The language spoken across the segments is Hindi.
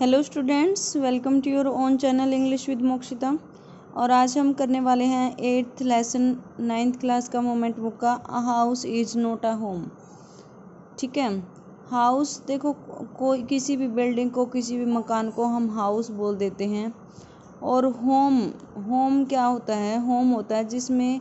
hello students welcome to your own channel English with Mokshita और आज हम करने वाले हैं एट्थ लेसन नाइन्थ क्लास का मोमेंट बुक का a house is not a home ठीक है हाउस देखो कोई किसी भी बिल्डिंग को किसी भी मकान को हम हाउस बोल देते हैं और होम होम क्या होता है होम होता है जिसमें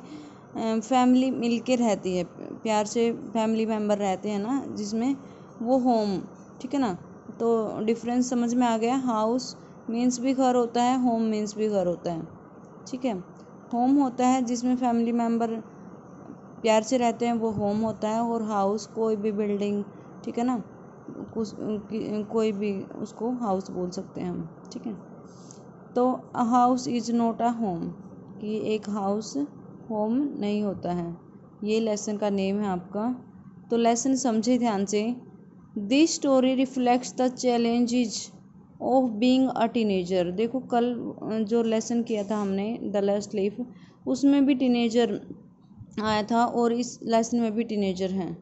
फैमिली मिल के रहती है प्यार से फैमिली मेम्बर रहते हैं ना जिसमें वो होम ठीक है ना तो डिफरेंस समझ में आ गया हाउस मीन्स भी घर होता है होम मीन्स भी घर होता है ठीक है होम होता है जिसमें फैमिली मेम्बर प्यार से रहते हैं वो होम होता है और हाउस कोई भी बिल्डिंग ठीक है ना कुछ कोई भी उसको हाउस बोल सकते हैं हम ठीक है तो a house is not a home कि एक हाउस होम नहीं होता है ये लेसन का नेम है आपका तो लेसन समझे ध्यान से this story reflects the challenges of being a teenager देखो कल जो लेसन किया था हमने द लास्ट लीफ उसमें भी टीनेजर आया था और इस लेसन में भी टीनेजर हैं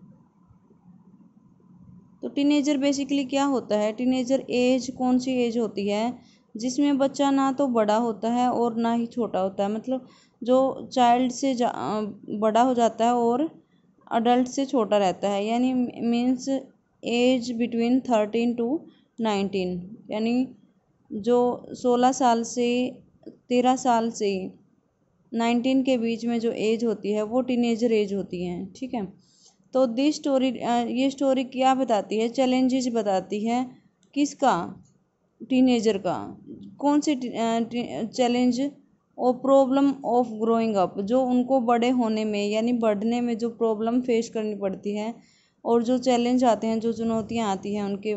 तो टीनेजर बेसिकली क्या होता है टीनेजर एज कौन सी एज होती है जिसमें बच्चा ना तो बड़ा होता है और ना ही छोटा होता है मतलब जो चाइल्ड से बड़ा हो जाता है और अडल्ट से छोटा रहता है यानी means age between thirteen to nineteen यानी जो सोलह साल से तेरह साल से नाइनटीन के बीच में जो एज होती है वो टीनेजर एज होती है ठीक है तो दिस स्टोरी ये स्टोरी क्या बताती है चैलेंजेस बताती है किसका टीनेजर का कौन से चैलेंज और प्रॉब्लम ऑफ ग्रोइंग अप जो उनको बड़े होने में यानी बढ़ने में जो प्रॉब्लम फेस करनी पड़ती है और जो चैलेंज आते हैं जो चुनौतियाँ आती हैं उनके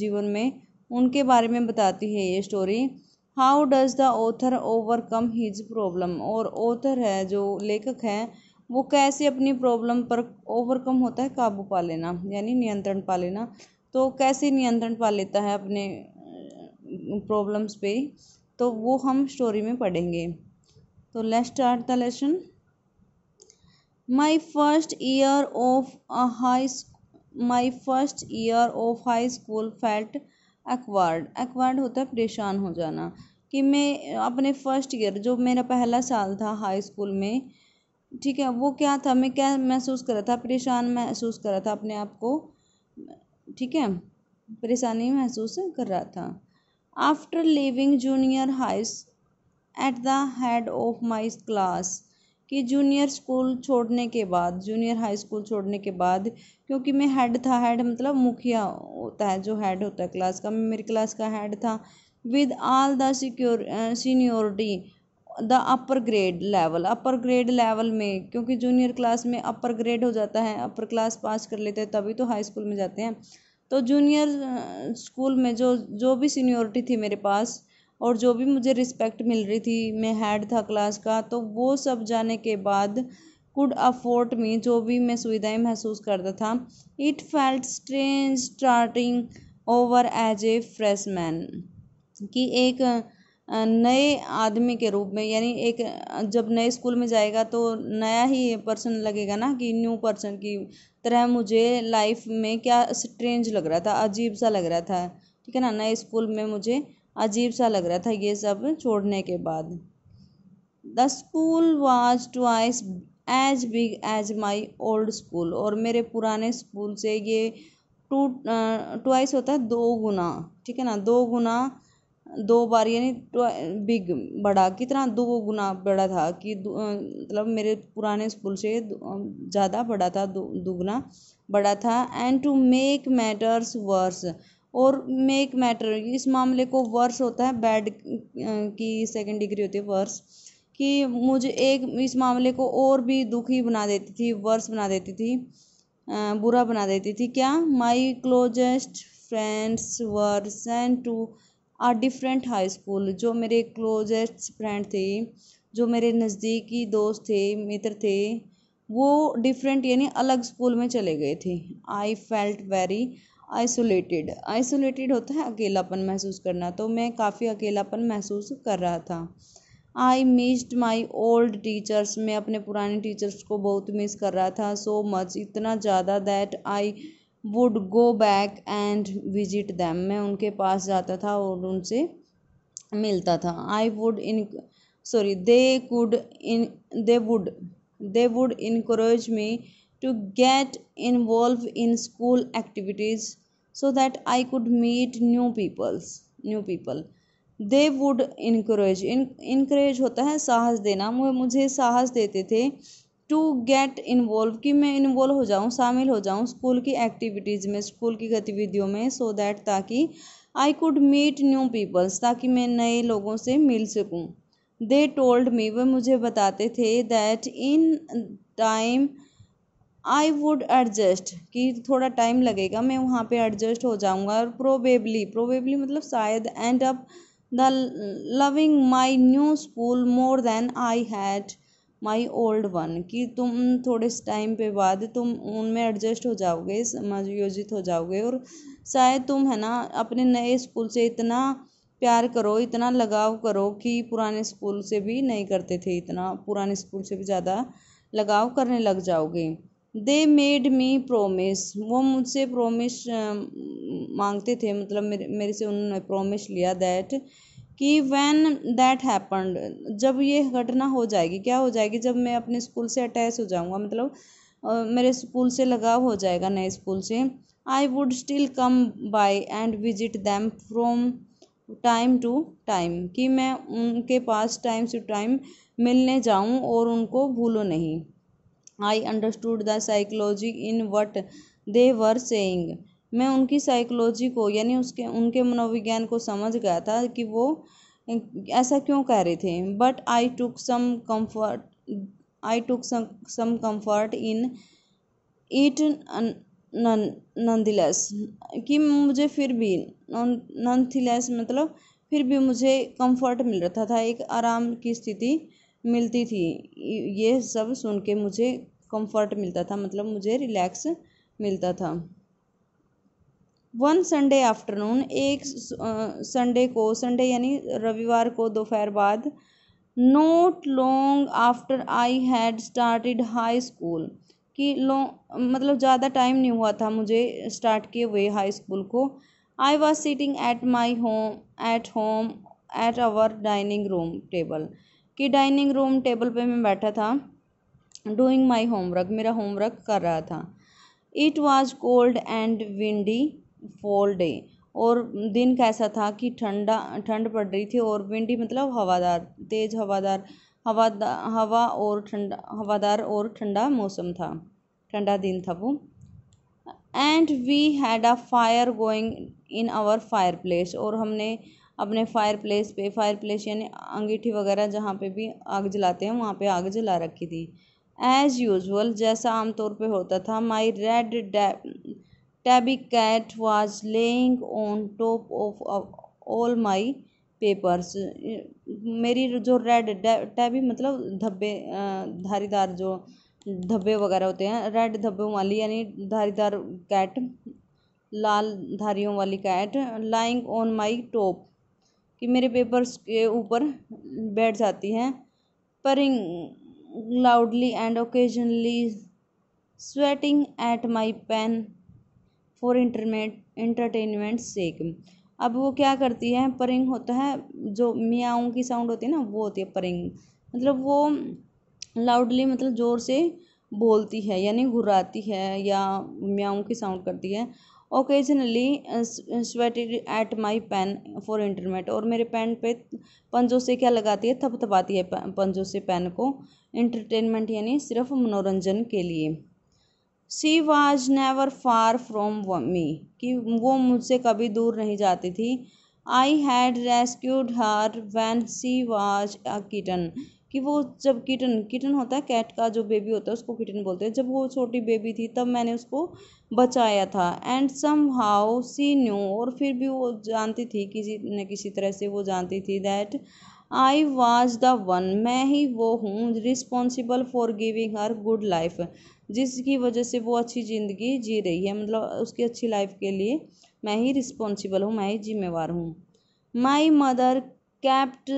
जीवन में उनके बारे में बताती है ये story how does the author overcome his problem और ऑथर है जो लेखक है वो कैसे अपनी प्रॉब्लम पर ओवरकम होता है काबू पा लेना यानी नियंत्रण पा लेना तो कैसे नियंत्रण पा लेता है अपने प्रॉब्लम्स पे तो वो हम स्टोरी में पढ़ेंगे तो let's start the lesson my first year of a high my first year of high school felt awkward awkward होता है परेशान हो जाना कि मैं अपने फर्स्ट ईयर जो मेरा पहला साल था हाई स्कूल में ठीक है वो क्या था मैं क्या महसूस कर रहा था परेशान महसूस कर रहा था अपने आप को ठीक है परेशानी महसूस कर रहा था after living junior high at the head of my class कि जूनियर स्कूल छोड़ने के बाद जूनियर हाई स्कूल छोड़ने के बाद क्योंकि मैं हेड था हेड मतलब मुखिया होता है जो हेड होता है क्लास का मेरी क्लास का हेड था with all the secure seniority the upper grade level upper grade level में क्योंकि जूनियर क्लास में अपर ग्रेड हो जाता है अपर क्लास पास कर लेते हैं तभी तो हाई स्कूल में जाते हैं तो जूनियर स्कूल में जो जो भी सीनियोरिटी थी मेरे पास और जो भी मुझे रिस्पेक्ट मिल रही थी मैं हेड था क्लास का तो वो सब जाने के बाद कुड अफोर्ट मी जो भी मैं सुविधाएं महसूस करता था it felt strange starting over as a freshman कि एक नए आदमी के रूप में यानी एक जब नए स्कूल में जाएगा तो नया ही पर्सन लगेगा ना कि न्यू पर्सन की तरह मुझे लाइफ में क्या स्ट्रेंज लग रहा था अजीब सा लग रहा था ठीक है ना नए स्कूल में मुझे अजीब सा लग रहा था ये सब छोड़ने के बाद the school was twice as big as my old school और मेरे पुराने स्कूल से ये टू ट्वाइस होता है दो गुना ठीक है ना दो गुना दो बार यानी बिग बड़ा कितना दो गुना बड़ा था कि मतलब मेरे पुराने स्कूल से ज़्यादा बड़ा था दो दुगना बड़ा था and to make matters worse और मेक मैटर इस मामले को वर्स होता है बैड की सेकंड डिग्री होती है वर्स कि मुझे एक इस मामले को और भी दुखी बना देती थी वर्स बना देती थी बुरा बना देती थी क्या my closest friends were sent to a different high school जो मेरे क्लोजेस्ट फ्रेंड थे जो मेरे नज़दीकी दोस्त थे मित्र थे वो डिफरेंट यानी अलग स्कूल में चले गए थे I felt very isolated isolated होता है अकेलापन महसूस करना तो मैं काफ़ी अकेलापन महसूस कर रहा था I missed my old teachers मैं अपने पुराने टीचर्स को बहुत मिस कर रहा था सो so मच इतना ज़्यादा that I would go back and visit them मैं उनके पास जाता था और उनसे मिलता था I would in sorry they could in they would they would encourage me to get involve in school activities so that i could meet new peoples new people they would encourage encourage होता है साहस देना वो मुझे साहस देते थे टू गेट इन्वॉल्व कि मैं इन्वॉल्व हो जाऊँ शामिल हो जाऊँ स्कूल की एक्टिविटीज़ में स्कूल की गतिविधियों में सो so दैट ताकि I could meet new peoples ताकि मैं नए लोगों से मिल सकूँ दे टोल्ड मी वे मुझे बताते थे that in time I would adjust कि थोड़ा टाइम लगेगा मैं वहाँ पे एडजस्ट हो जाऊँगा और प्रोबेबली प्रोबेबली मतलब शायद end up the loving my new school more than I had my old one कि तुम थोड़े टाइम पे बाद तुम उनमें एडजस्ट हो जाओगे समायोजित हो जाओगे और शायद तुम है ना अपने नए स्कूल से इतना प्यार करो इतना लगाव करो कि पुराने स्कूल से भी नहीं करते थे इतना पुराने स्कूल से भी ज़्यादा लगाव करने लग जाओगे दे मेड मी प्रोमिस वो मुझसे प्रोमिस मांगते थे मतलब मेरे मेरे से उन्होंने प्रोमिस लिया दैट कि वैन दैट हैपन्ड जब ये घटना हो जाएगी क्या हो जाएगी जब मैं अपने स्कूल से अटैच हो जाऊँगा मतलब मेरे स्कूल से लगाव हो जाएगा नए स्कूल से I would still come by and visit them from time to time कि मैं उनके पास टाइम टू टाइम मिलने जाऊं और उनको भूलो नहीं I understood the psychology in what they were saying मैं उनकी साइकोलॉजी को यानी उसके उनके मनोविज्ञान को समझ गया था कि वो ऐसा क्यों कह रहे थे but I took some comfort I took some comfort in it nonetheless कि मुझे फिर भी नंथिलेस मतलब फिर भी मुझे कंफर्ट मिल रहा था, था एक आराम की स्थिति मिलती थी ये सब सुन के मुझे कंफर्ट मिलता था मतलब मुझे रिलैक्स मिलता था वन संडे आफ्टरनून एक संडे को संडे यानी रविवार को दोपहर बाद not long after I had started high school कि लॉन्ग मतलब ज़्यादा टाइम नहीं हुआ था मुझे स्टार्ट किए हुए हाई स्कूल को I was sitting at my home at home at our dining room table कि डाइनिंग रूम टेबल पे मैं बैठा था डूइंग माई होमवर्क मेरा होमवर्क कर रहा था it was cold and windy fall day और दिन कैसा था कि ठंडा ठंड पड़ रही थी और विंडी मतलब हवादार तेज़ हवादार हवा हवा और ठंडा हवादार और ठंडा मौसम था ठंडा दिन था वो and we had a fire going in our fireplace और हमने अपने फायर प्लेस पे फायर प्लेस यानी अंगीठी वगैरह जहाँ पे भी आग जलाते हैं वहाँ पे आग जला रखी थी एज यूजल जैसा आमतौर पे होता था my red tabby cat was laying on top of all my papers मेरी जो रेड टैबी मतलब धब्बे धारीदार जो धब्बे वगैरह होते हैं रेड धब्बे वाली यानी धारीदार कैट लाल धारियों वाली cat lying on my top कि मेरे पेपर्स के ऊपर बैठ जाती हैं purring loudly and occasionally swatting at my pen for इंटरमेट इंटरटेनमेंट सेक अब वो क्या करती है परिंग होता है जो मियाओं की साउंड होती है ना वो होती है परिंग मतलब वो लाउडली मतलब ज़ोर से बोलती है यानी घुराती है या मियाओं की साउंड करती है occasionally swatted at my pen for इंटरमेट और मेरे पेन पे पंजों से क्या लगाती है थपथपाती है पंजों से पेन को इंटरटेनमेंट यानी सिर्फ मनोरंजन के लिए she was never far from me कि वो मुझसे कभी दूर नहीं जाती थी I had rescued her when she was a kitten कि वो जब किटन किटन होता है कैट का जो बेबी होता है उसको किटन बोलते हैं जब वो छोटी बेबी थी तब मैंने उसको बचाया था and somehow she knew और फिर भी वो जानती थी किसी न किसी तरह से वो जानती थी that I was the one मैं ही वो हूँ responsible for giving her good life जिसकी वजह से वो अच्छी ज़िंदगी जी रही है मतलब उसकी अच्छी लाइफ के लिए मैं ही रिस्पॉन्सिबल हूँ मैं ही जिम्मेवार हूँ my mother kept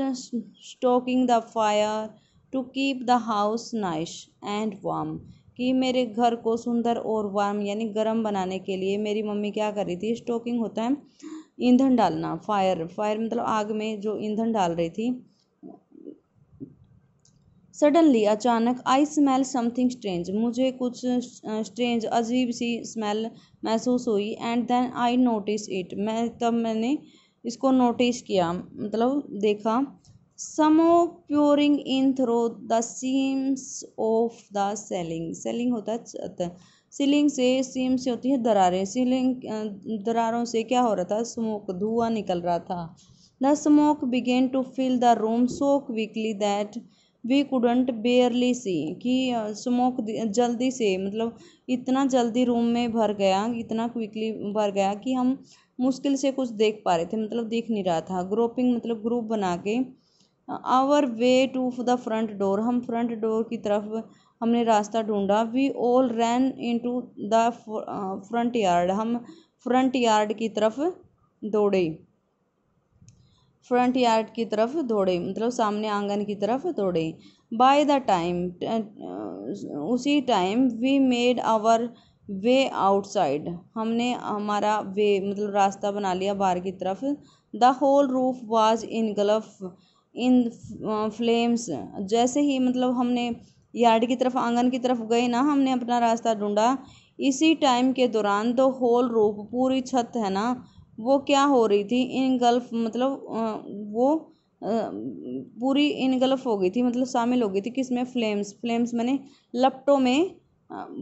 stoking the fire to keep the house nice and warm कि मेरे घर को सुंदर और वार्म यानी गर्म बनाने के लिए मेरी मम्मी क्या कर रही थी स्टोकिंग होता है ईंधन डालना फायर फायर मतलब आग में जो ईंधन डाल रही थी सडनली अचानक आई स्मेल समथिंग स्ट्रेंज मुझे कुछ स्ट्रेंज अजीब सी स्मेल महसूस हुई and then I notice it मैं तब मैंने इसको नोटिस किया मतलब देखा smoke pouring in through the seams of the ceiling ceiling होता है सीलिंग से सीम से होती है दरारें सीलिंग दरारों से क्या हो रहा था स्मोक धुआं निकल रहा था the smoke began to fill the room so quickly that we couldn't barely see कि स्मोक जल्दी से मतलब इतना जल्दी रूम में भर गया इतना क्विकली भर गया कि हम मुश्किल से कुछ देख पा रहे थे मतलब देख नहीं रहा था ग्रोपिंग मतलब ग्रुप बना के our way to the front door हम फ्रंट डोर की तरफ हमने रास्ता ढूंढा we all ran into the front yard हम फ्रंट यार्ड की तरफ दौड़े फ्रंट यार्ड की तरफ दौड़े मतलब सामने आंगन की तरफ दौड़े बाय द टाइम उसी time we made our way outside हमने हमारा वे मतलब रास्ता बना लिया बाहर की तरफ the whole roof was engulf in flames जैसे ही मतलब हमने यार्ड की तरफ आंगन की तरफ गए ना हमने अपना रास्ता ढूंढा इसी टाइम के दौरान द होल रूफ पूरी छत है ना वो क्या हो रही थी इन गल्फ मतलब वो पूरी इन गल्फ़ हो गई थी मतलब शामिल हो गई थी किसमें फ्लेम्स फ्लेम्स मैंने लपटों में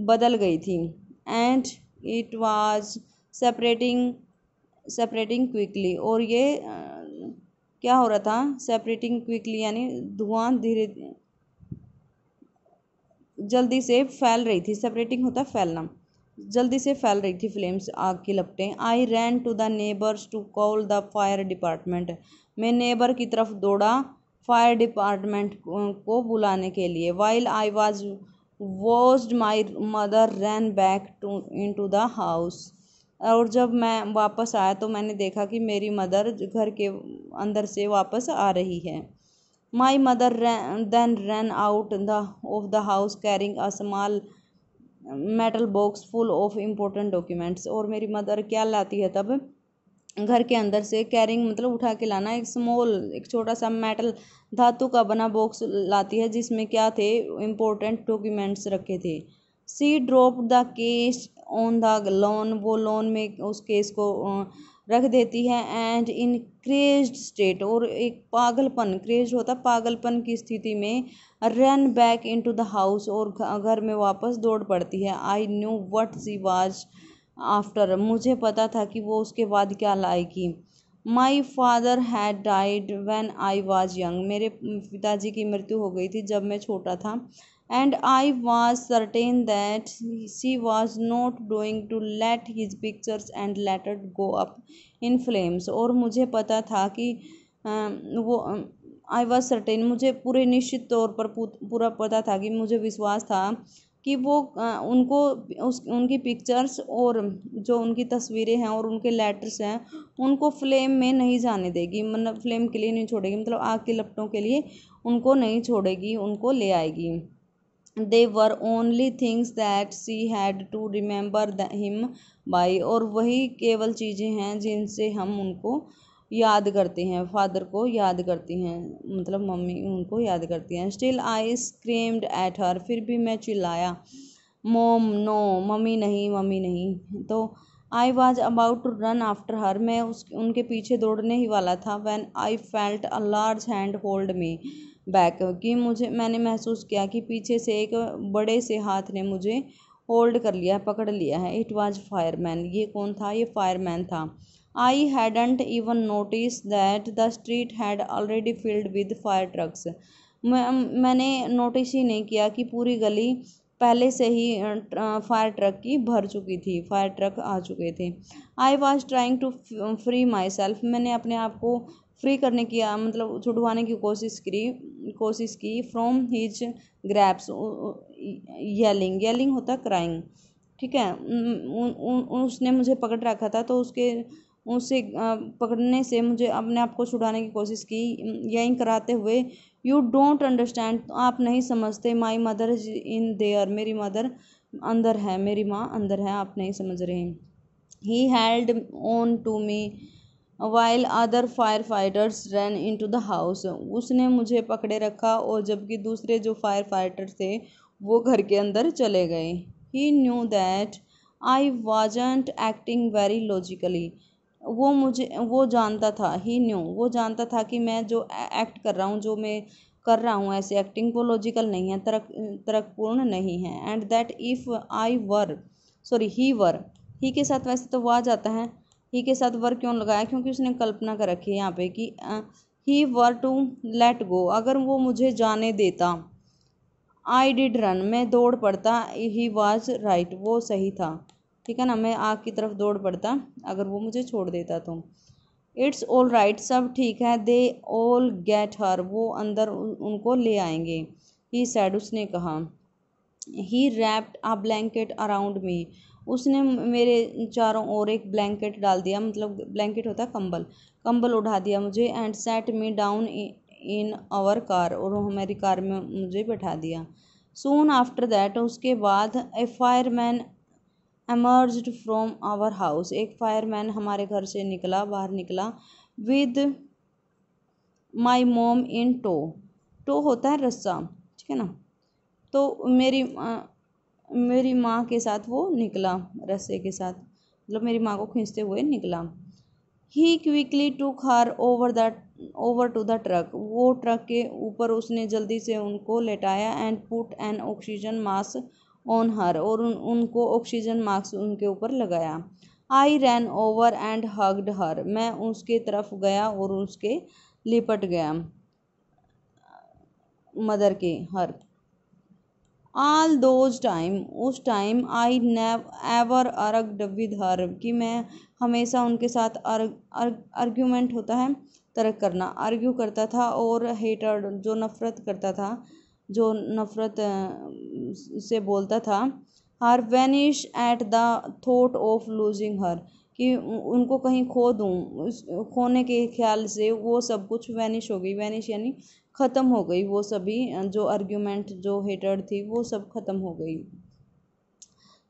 बदल गई थी and it was separating separating quickly और ये क्या हो रहा था सेपरेटिंग क्विकली यानी धुआं धीरे जल्दी से फैल रही थी सेपरेटिंग होता है फैलना जल्दी से फैल रही थी फ्लेम्स आग की लपटें I ran to the neighbours to call the fire department मैं नेबर की तरफ दौड़ा फायर डिपार्टमेंट को बुलाने के लिए वाइल आई वाज वॉस्ड my mother ran back to into the house और जब मैं वापस आया तो मैंने देखा कि मेरी मदर घर के अंदर से वापस आ रही है my mother then ran out the of the house carrying a small metal box full of important documents और मेरी मदर क्या लाती है तब घर के अंदर से कैरिंग मतलब उठा के लाना एक स्मॉल एक छोटा सा मेटल धातु का बना बॉक्स लाती है जिसमें क्या थे इम्पोर्टेंट डॉक्यूमेंट्स रखे थे she drop the case on the lawn वो लोन में उस केस को रख देती है एंड इन क्रेज स्टेट और एक पागलपन क्रेज होता पागलपन की स्थिति में ran back into the house और घर में वापस दौड़ पड़ती है I knew what she was after मुझे पता था कि वो उसके बाद क्या लाएगी my father had died when I was young मेरे पिताजी की मृत्यु हो गई थी जब मैं छोटा था and I was certain that she was not doing to let his pictures and letter go up in flames और मुझे पता था कि वो आई वॉज सर्टेन मुझे पूरे निश्चित तौर पर पूरा पता था कि मुझे विश्वास था कि वो उनको उस उनकी पिक्चर्स और जो उनकी तस्वीरें हैं और उनके लेटर्स हैं उनको फ्लेम में नहीं जाने देगी मतलब फ्लेम के लिए नहीं छोड़ेगी मतलब आग के लपटों के लिए उनको नहीं छोड़ेगी उनको ले आएगी they were only things that she had to remember the him by और वही केवल चीज़ें हैं जिनसे हम उनको याद करते हैं फादर को याद करती हैं मतलब मम्मी उनको याद करती हैं still I screamed at her फिर भी मैं चिल्लाया मोम नो मम्मी नहीं मम्मी नहीं तो I was about to run after her मैं उस उनके पीछे दौड़ने ही वाला था when I felt a large hand hold me back कि मुझे मैंने महसूस किया कि पीछे से एक बड़े से हाथ ने मुझे होल्ड कर लिया पकड़ लिया है इट वॉज फायरमैन ये कौन था ये फायरमैन था I hadn't even notice that the street had already filled with fire trucks मैंने नोटिस ही नहीं किया कि पूरी गली पहले से ही फायर ट्रक की भर चुकी थी फायर ट्रक आ चुके थे I was trying to free myself मैंने अपने आप को फ्री करने की मतलब छुड़वाने की कोशिश की कोशिश की from his grasps yelling yelling होता क्राइंग ठीक है उ, उ, उसने मुझे पकड़ रखा था तो उसके उसे पकड़ने से मुझे अपने आप को छुड़ाने की कोशिश की यहीं कराते हुए यू डोंट अंडरस्टैंड आप नहीं समझते my mother is in there मेरी मदर अंदर है मेरी माँ अंदर है आप नहीं समझ रहे he held on to me while other firefighters ran into the house उसने मुझे पकड़े रखा और जबकि दूसरे जो फायर फाइटर थे वो घर के अंदर चले गए he knew that I wasn't acting very logically वो मुझे वो जानता था ही न्यू वो जानता था कि मैं जो एक्ट कर रहा हूँ जो मैं कर रहा हूँ ऐसे एक्टिंग वो लॉजिकल नहीं है तरक तर्कपूर्ण नहीं है and that if I were sorry he were ही के साथ वैसे तो वो आ जाता है ही के साथ वर क्यों लगाया क्योंकि उसने कल्पना कर रखी है यहाँ पे कि ही वर टू लेट गो अगर वो मुझे जाने देता आई डिड रन मैं दौड़ पड़ता ही वॉज राइट वो सही था ठीक है ना मैं आग की तरफ दौड़ पड़ता अगर वो मुझे छोड़ देता तो इट्स ऑल राइट सब ठीक है दे ऑल गेट हर वो अंदर उन, उनको ले आएंगे ही सैड उसने कहा he wrapped a blanket around me उसने मेरे चारों ओर एक ब्लैंकेट डाल दिया मतलब ब्लैंकेट होता है कंबल कंबल उठा दिया मुझे and set me down in our car और हमारी कार में मुझे बैठा दिया सोन आफ्टर दैट उसके बाद a fireman emerge from our house एक फायरमैन हमारे घर से निकला बाहर निकला विद माई मोम इन टो टो होता है रस्सा ठीक है ना तो मेरी आ, मेरी माँ के साथ वो निकला रस्से के साथ मतलब मेरी माँ को खींचते हुए निकला he quickly to car over the over to the truck वो ट्रक के ऊपर उसने जल्दी से उनको लेटाया and put an oxygen mask on her और उन, उनको ऑक्सीजन मास्क उनके ऊपर लगाया I ran over and hugged her मैं उसके तरफ गया और उसके लिपट गया मदर के हर ऑल दोज टाइम उस time I ever argued with her कि मैं हमेशा उनके साथ अर्ग अर्ग आर्ग्यूमेंट होता है तर्क करना आर्ग्यू करता था और हेटर जो नफ़रत करता था जो नफ़रत से बोलता था her vanish at the thought of losing her कि उनको कहीं खो दूँ खोने के ख्याल से वो सब कुछ वैनिश हो गई वैनिश यानी ख़त्म हो गई वो सभी जो आर्ग्यूमेंट जो हेटर्ड थी वो सब ख़त्म हो गई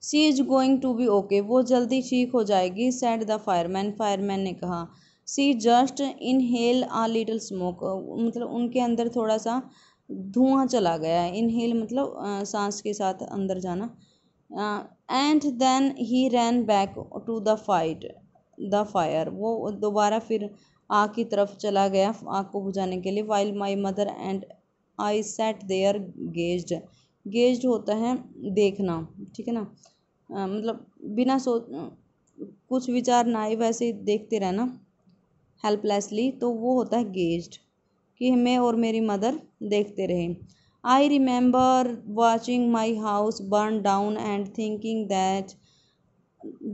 she is going to be okay वो जल्दी ठीक हो जाएगी सेट द फायरमैन फायरमैन ने कहा she just inhale a little smoke मतलब उनके अंदर थोड़ा सा धुआं चला गया इनहेल मतलब सांस के साथ अंदर जाना and then he ran back to the fight the fire वो दोबारा फिर आग की तरफ चला गया आग को बुझाने के लिए while my mother and I set there gazed gazed होता है देखना ठीक है ना आ, मतलब बिना सोच कुछ विचार ना ही वैसे देखते रहना हेल्पलेसली तो वो होता है गेज्ड कि मैं और मेरी मदर देखते रहे I remember watching my house burn down and thinking that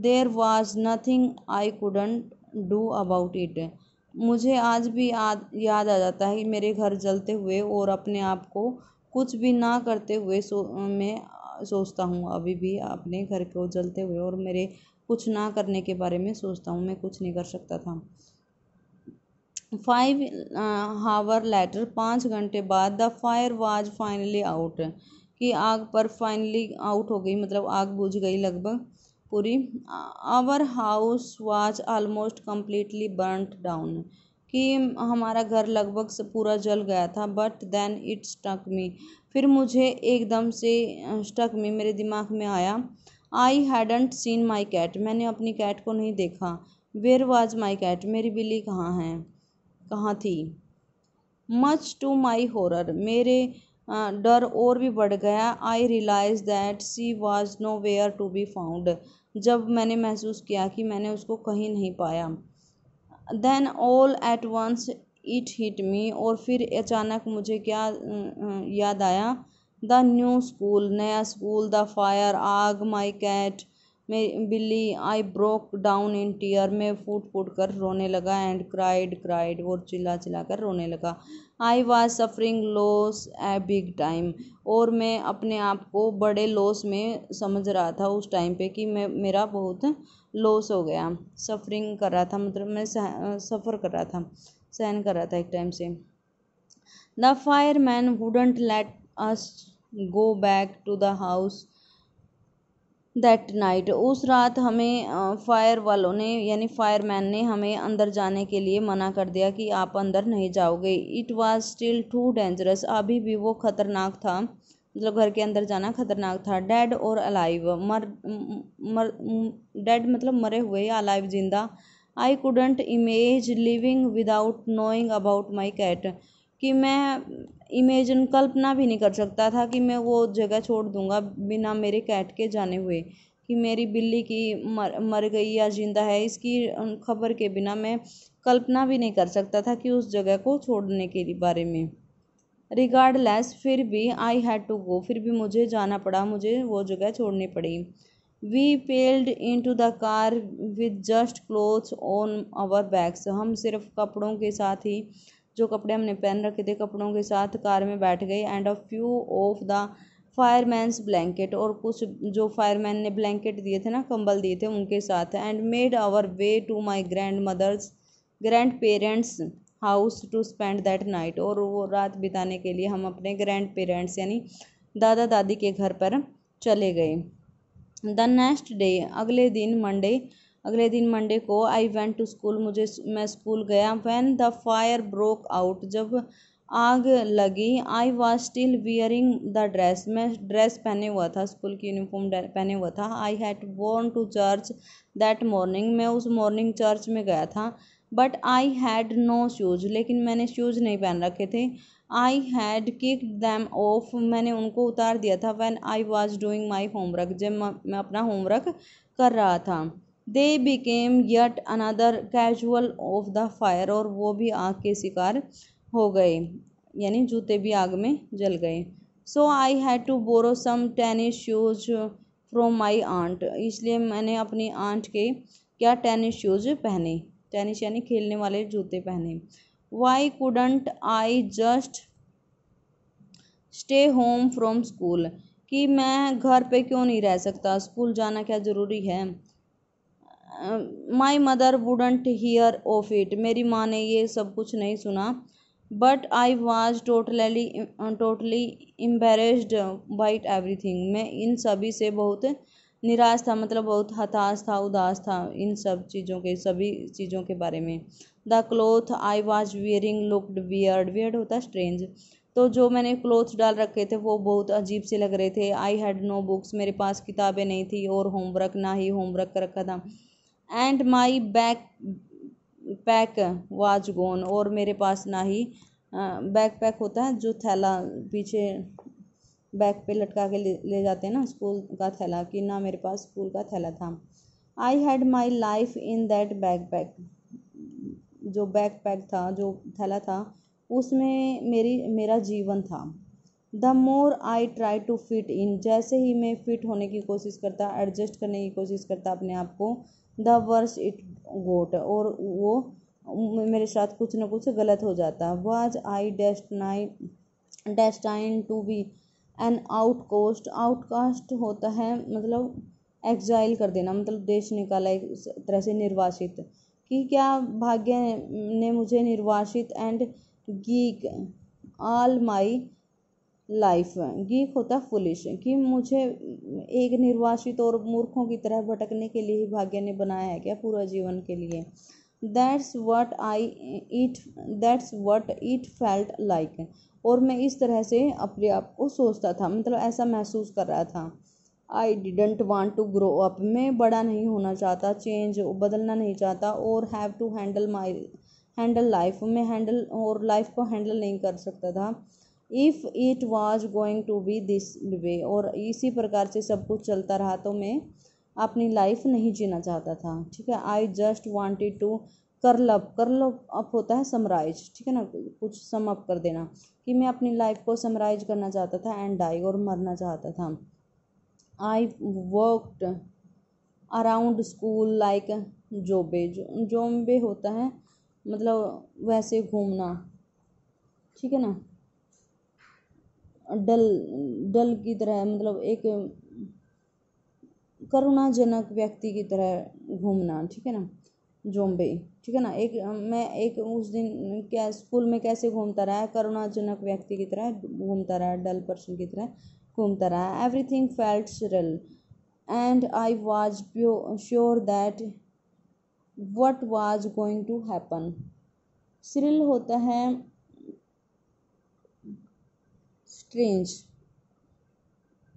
there was nothing I couldn't do about it मुझे आज भी याद याद आ जाता है मेरे घर जलते हुए और अपने आप को कुछ भी ना करते हुए सो मैं सोचता हूँ अभी भी अपने घर को जलते हुए और मेरे कुछ ना करने के बारे में सोचता हूँ मैं कुछ नहीं कर सकता था फाइव हावर लेटर पाँच घंटे बाद the fire was finally out कि आग पर फाइनली आउट हो गई मतलब आग बुझ गई लगभग पूरी our house was almost completely burnt down कि हमारा घर लगभग पूरा जल गया था but then it stuck me फिर मुझे एकदम से स्टक मी मेरे दिमाग में आया I hadn't seen my cat मैंने अपनी कैट को नहीं देखा वेयर वाज माई कैट मेरी बिल्ली कहाँ है कहाँ थी मच टू माई हॉरर मेरे डर और भी बढ़ गया I realize that she was nowhere to be found जब मैंने महसूस किया कि मैंने उसको कहीं नहीं पाया then all at once it hit me और फिर अचानक मुझे क्या याद आया द न्यू स्कूल नया स्कूल द फायर आग माई कैट मैं बिल्ली I broke down in tear में फूट फूट कर रोने लगा एंड क्राइड क्राइड और चिल्ला चिल्ला कर रोने लगा I was suffering loss a big time और मैं अपने आप को बड़े लॉस में समझ रहा था उस टाइम पे कि मैं मेरा बहुत लॉस हो गया सफरिंग कर रहा था मतलब मैं सफ़र कर रहा था सहन कर रहा था एक टाइम से the fireman wouldn't let us go back to the house that night उस रात हमें फायर वालों ने यानी फायरमैन ने हमें अंदर जाने के लिए मना कर दिया कि आप अंदर नहीं जाओगे it was still too dangerous अभी भी वो खतरनाक था मतलब घर के अंदर जाना खतरनाक था डेड और अलाइव मर मर डेड मतलब मरे हुए या अलाइव जिंदा I couldn't image living without knowing about my cat कि मैं इमेजिन कल्पना भी नहीं कर सकता था कि मैं वो जगह छोड़ दूँगा बिना मेरे कैट के जाने हुए कि मेरी बिल्ली की मर मर गई या जिंदा है इसकी खबर के बिना मैं कल्पना भी नहीं कर सकता था कि उस जगह को छोड़ने के बारे में रिगार्डलेस फिर भी आई हैड टू गो फिर भी मुझे जाना पड़ा मुझे वो जगह छोड़नी पड़ी we piled into the car with just clothes on our bags हम सिर्फ कपड़ों के साथ ही जो कपड़े हमने पहन रखे थे कपड़ों के साथ कार में बैठ गए and a few of the firemen's blanket और कुछ जो फायरमैन ने ब्लैंकेट दिए थे ना कंबल दिए थे उनके साथ and made our way to my grandmother's grandparents house to spend that night और वो रात बिताने के लिए हम अपने ग्रैंड पेरेंट्स यानी दादा दादी के घर पर चले गए द नेक्स्ट डे अगले दिन मंडे अगले दिन मंडे को आई वेंट टू स्कूल मुझे मैं स्कूल गया when the fire broke out जब आग लगी I was still wearing the dress मैं ड्रेस पहने हुआ था स्कूल की यूनिफॉर्म पहने हुआ था I had gone to church that morning मैं उस मॉर्निंग चर्च में गया था but I had no shoes लेकिन मैंने शूज़ नहीं पहन रखे थे I had kick them off मैंने उनको उतार दिया था when I was doing my homework जब मैं अपना होमवर्क कर रहा था they became yet another casualty of the fire और वो भी आग के शिकार हो गए यानी जूते भी आग में जल गए so I had to borrow some tennis shoes from my aunt इसलिए मैंने अपनी आंट के क्या टेनिस शूज़ पहने टेनिस यानी खेलने वाले जूते पहने why couldn't I just stay home from school कि मैं घर पे क्यों नहीं रह सकता स्कूल जाना क्या ज़रूरी है my mother wouldn't hear of it मेरी माँ ने ये सब कुछ नहीं सुना but I was totally totally embarrassed by everything मैं इन सभी से बहुत निराश था मतलब बहुत हताश था उदास था इन सब चीज़ों के सभी चीज़ों के बारे में the cloth I was wearing looked weird weird होता स्ट्रेंज तो जो मैंने क्लोथ डाल रखे थे वो बहुत अजीब से लग रहे थे आई हैड नो बुक्स मेरे पास किताबें नहीं थी और होमवर्क ना ही होमवर्क कर रखा था and my backpack was gone और मेरे पास ना ही बैक पैक होता है जो थैला पीछे बैक पे लटका के ले, जाते हैं ना स्कूल का थैला कि ना मेरे पास स्कूल का थैला था I had my life in that backpack जो बैक पैक था जो थैला था उसमें मेरी मेरा जीवन था the more I try to fit in जैसे ही मैं फिट होने की कोशिश करता एडजस्ट करने की कोशिश करता अपने आप को द वर्स इट गोट और वो मेरे साथ कुछ ना कुछ गलत हो जाता was I destined destined to be an outcast outcast होता है मतलब एक्जाइल कर देना मतलब देश निकाला एक तरह से निर्वासित कि क्या भाग्य ने मुझे निर्वासित and geek all my life गी होता फुलिश कि मुझे एक निर्वासित और मूर्खों की तरह भटकने के लिए ही भाग्य ने बनाया है क्या पूरा जीवन के लिए that's what I it that's what it felt like और मैं इस तरह से अपने आप को सोचता था मतलब ऐसा महसूस कर रहा था I didn't want to grow up मैं बड़ा नहीं होना चाहता चेंज बदलना नहीं चाहता और have to handle my handle life मैं हैंडल और लाइफ को हैंडल नहीं कर सकता था if it was going to be this way और इसी प्रकार से सब कुछ चलता रहा तो मैं अपनी लाइफ नहीं जीना चाहता था ठीक है I just wanted to curl up curl up होता है समराइज ठीक है ना कुछ सम अप कर देना कि मैं अपनी लाइफ को समराइज करना चाहता था एंड डाई और मरना चाहता था I worked around school like zombie zombie होता है मतलब वैसे घूमना ठीक है ना डल डल की तरह मतलब एक करुणाजनक व्यक्ति की तरह घूमना ठीक है ना जोम्बे ठीक है ना एक मैं एक उस दिन क्या स्कूल में कैसे घूमता रहा करुणाजनक व्यक्ति की तरह घूमता रहा डल पर्सन की तरह घूमता रहा everything felt surreal and I was sure that what was going to happen surreal होता है स्ट्रेंज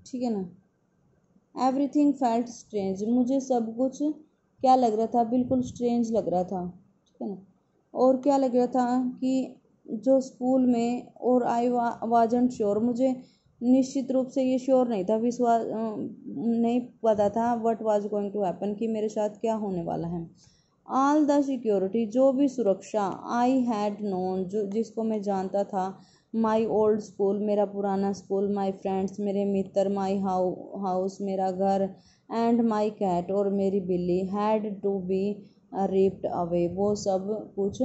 ठीक है ना एवरीथिंग फेल्ट स्ट्रेंज मुझे सब कुछ क्या लग रहा था बिल्कुल स्ट्रेंज लग रहा था ठीक है ना और क्या लग रहा था कि जो स्कूल में और आई वाज वाजन श्योर मुझे निश्चित रूप से ये श्योर नहीं था विश्वास नहीं पता था what was going to happen कि मेरे साथ क्या होने वाला है ऑल द सिक्योरिटी जो भी सुरक्षा आई हैड नोन जो जिसको मैं जानता था माई ओल्ड स्कूल मेरा पुराना स्कूल माई फ्रेंड्स मेरे मित्र माई हाउ हाउस मेरा घर एंड माई कैट और मेरी बिल्ली had to be ripped away वो सब कुछ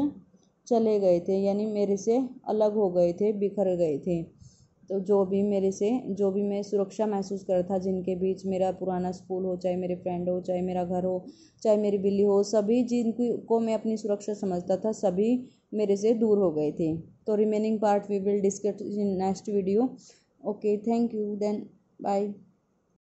चले गए थे यानी मेरे से अलग हो गए थे बिखर गए थे तो जो भी मेरे से जो भी मैं सुरक्षा महसूस करता था जिनके बीच मेरा पुराना स्कूल हो चाहे मेरे फ्रेंड हो चाहे मेरा घर हो चाहे मेरी बिल्ली हो सभी जिनकी को मैं अपनी सुरक्षा समझता था सभी मेरे से दूर हो गए थे तो remaining part we will discuss in next video okay thank you then bye